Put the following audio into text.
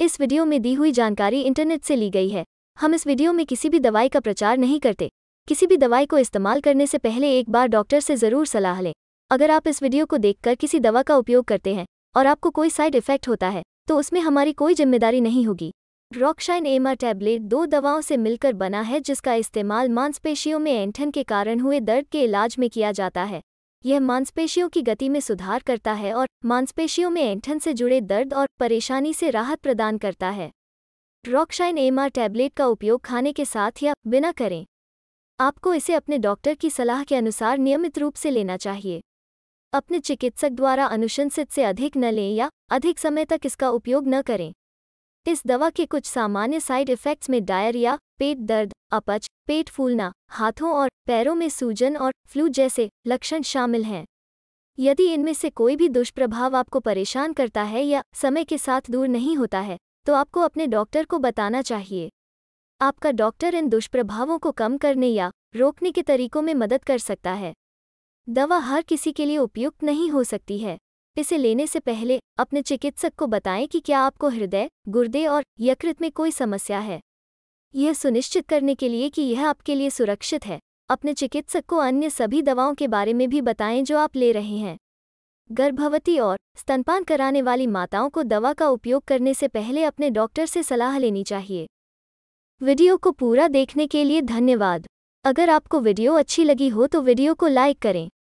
इस वीडियो में दी हुई जानकारी इंटरनेट से ली गई है हम इस वीडियो में किसी भी दवाई का प्रचार नहीं करते किसी भी दवाई को इस्तेमाल करने से पहले एक बार डॉक्टर से ज़रूर सलाह लें अगर आप इस वीडियो को देखकर किसी दवा का उपयोग करते हैं और आपको कोई साइड इफेक्ट होता है तो उसमें हमारी कोई जिम्मेदारी नहीं होगी रॉकशाइन एमा टैबलेट दो दवाओं से मिलकर बना है जिसका इस्तेमाल मांसपेशियों में एंठन के कारण हुए दर्द के इलाज में किया जाता है यह मांसपेशियों की गति में सुधार करता है और मांसपेशियों में ऐंठन से जुड़े दर्द और परेशानी से राहत प्रदान करता है रॉकशाइन एमआर टैबलेट का उपयोग खाने के साथ या बिना करें आपको इसे अपने डॉक्टर की सलाह के अनुसार नियमित रूप से लेना चाहिए अपने चिकित्सक द्वारा अनुशंसित से अधिक न लें या अधिक समय तक इसका उपयोग न करें इस दवा के कुछ सामान्य साइड इफ़ेक्ट्स में डायरिया पेट दर्द अपच पेट फूलना हाथों और पैरों में सूजन और फ्लू जैसे लक्षण शामिल हैं यदि इनमें से कोई भी दुष्प्रभाव आपको परेशान करता है या समय के साथ दूर नहीं होता है तो आपको अपने डॉक्टर को बताना चाहिए आपका डॉक्टर इन दुष्प्रभावों को कम करने या रोकने के तरीकों में मदद कर सकता है दवा हर किसी के लिए उपयुक्त नहीं हो सकती है इसे लेने से पहले अपने चिकित्सक को बताएं कि क्या आपको हृदय गुर्दे और यकृत में कोई समस्या है यह सुनिश्चित करने के लिए कि यह आपके लिए सुरक्षित है अपने चिकित्सक को अन्य सभी दवाओं के बारे में भी बताएं जो आप ले रहे हैं गर्भवती और स्तनपान कराने वाली माताओं को दवा का उपयोग करने से पहले अपने डॉक्टर से सलाह लेनी चाहिए वीडियो को पूरा देखने के लिए धन्यवाद अगर आपको वीडियो अच्छी लगी हो तो वीडियो को लाइक करें